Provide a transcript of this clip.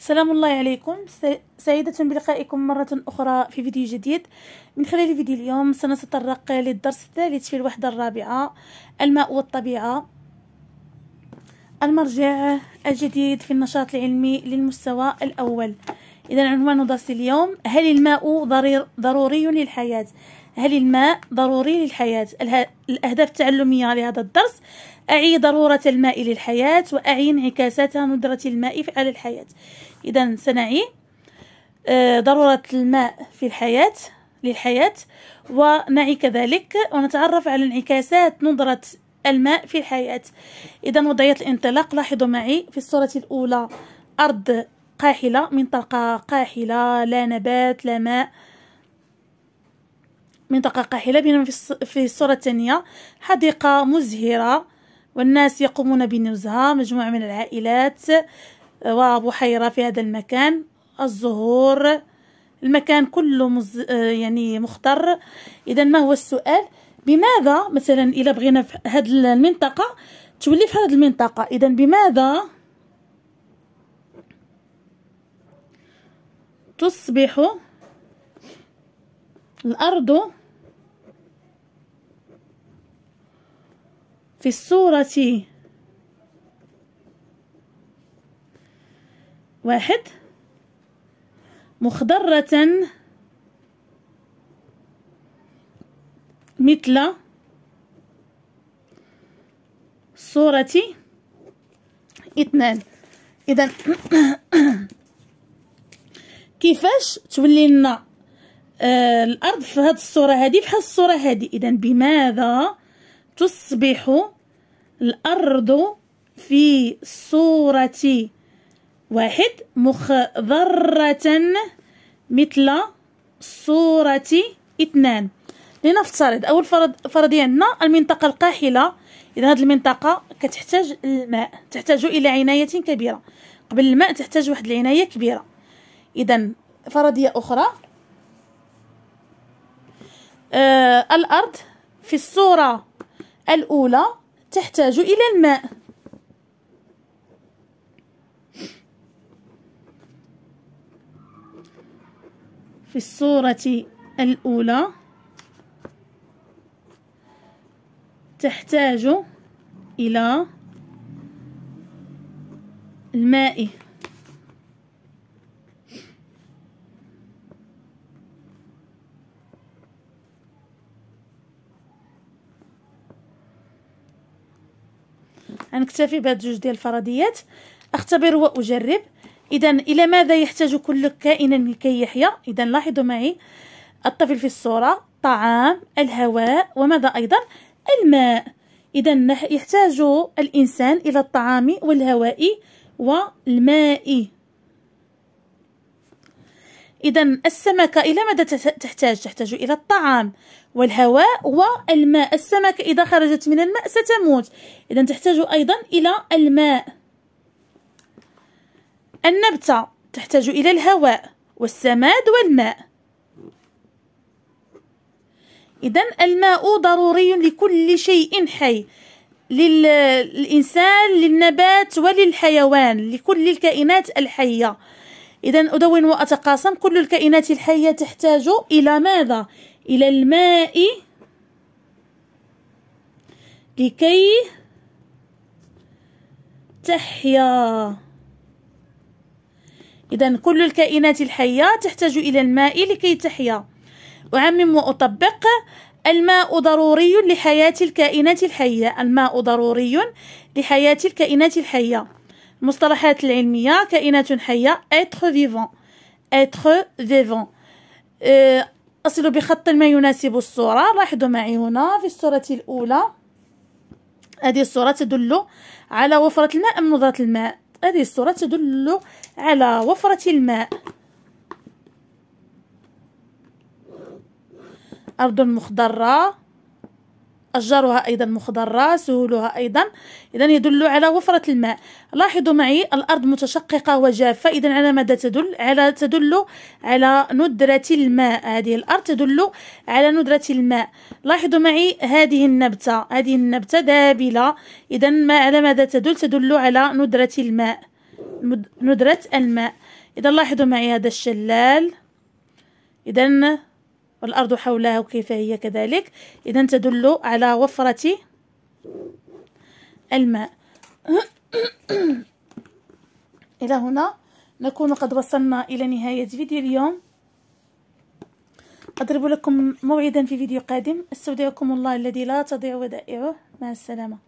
سلام الله عليكم سعيدة بلقائكم مرة أخرى في فيديو جديد من خلال فيديو اليوم سنتطرق للدرس الثالث في الوحدة الرابعة الماء والطبيعة المرجع الجديد في النشاط العلمي للمستوى الأول إذا عنوان درس اليوم هل الماء ضرير ضروري للحياة هل الماء ضروري للحياة الأهداف التعلمية لهذا الدرس أعي ضرورة الماء للحياة وأعي انعكاسات ندرة الماء على الحياة إذا سنعي آه، ضرورة الماء في الحياة للحياة ونعي كذلك ونتعرف على انعكاسات ندرة الماء في الحياة إذا وضعية الانطلاق لاحظوا معي في الصورة الأولى أرض قاحلة منطقة قاحلة لا نبات لا ماء منطقة قاحلة بينما في الصورة الثانية حديقة مزهرة والناس يقومون بنزهة مجموعة من العائلات آه، وبحيرة في هذا المكان الزهور المكان كله مز... آه، يعني مختر إذا ما هو السؤال بماذا مثلا الى بغينا في هذه المنطقة تولي في هذه المنطقة إذا بماذا تصبح الأرض في الصورة واحد مخضرة مثل صورة اثنان إذا كيفاش تولي لنا آه الارض في هذه الصوره هذه بحال الصوره هذه اذا بماذا تصبح الارض في صوره واحد مخضره مثل صوره اثنان لنفترض اول فرض فرضيه عندنا المنطقه القاحله اذا هذه المنطقه كتحتاج الماء تحتاج الى عنايه كبيره قبل الماء تحتاج واحد العنايه كبيره إذا فرضية أخرى آه الأرض في الصورة الأولى تحتاج إلى الماء في الصورة الأولى تحتاج إلى الماء غنكتفي بهاد جوج ديال الفرضيات اختبر واجرب اذا الى ماذا يحتاج كل كائن لكي يحيا اذا لاحظوا معي الطفل في الصوره طعام الهواء وماذا ايضا الماء اذا يحتاج الانسان الى الطعام والهواء والماء إذا السمكة إلى ماذا تحتاج؟ تحتاج إلى الطعام والهواء والماء السمكة إذا خرجت من الماء ستموت إذا تحتاج أيضا إلى الماء النبتة تحتاج إلى الهواء والسماد والماء إذا الماء ضروري لكل شيء حي للإنسان للنبات وللحيوان لكل الكائنات الحية إذا أدون وأتقاسم كل الكائنات الحية تحتاج إلى ماذا؟ إلى الماء لكي تحيا إذا كل الكائنات الحية تحتاج إلى الماء لكي تحيا أعمم وأطبق الماء ضروري لحياة الكائنات الحية الماء ضروري لحياة الكائنات الحية المصطلحات العلمية كائنات حية être vivant être vivant أه، أصل بخط ما يناسب الصورة لاحظوا معي هنا في الصورة الأولى هذه الصورة تدل على وفرة الماء أم نظرة الماء هذه الصورة تدل على وفرة الماء أرض مخضرة أشجارها أيضا مخضرة سهولها أيضا إذا يدل على وفرة الماء لاحظوا معي الأرض متشققة وجافة إذا على ماذا تدل على تدل على ندرة الماء هذه الأرض تدل على ندرة الماء لاحظوا معي هذه النبتة هذه النبتة دابلة إذا ما على ماذا تدل تدل على ندرة الماء ندرة الماء إذا لاحظوا معي هذا الشلال إذا والأرض حولها كيف هي كذلك إذا تدل على وفرة الماء إلى هنا نكون قد وصلنا إلى نهاية فيديو اليوم أضرب لكم موعدا في فيديو قادم استودعكم الله الذي لا تضيع ودائعه مع السلامة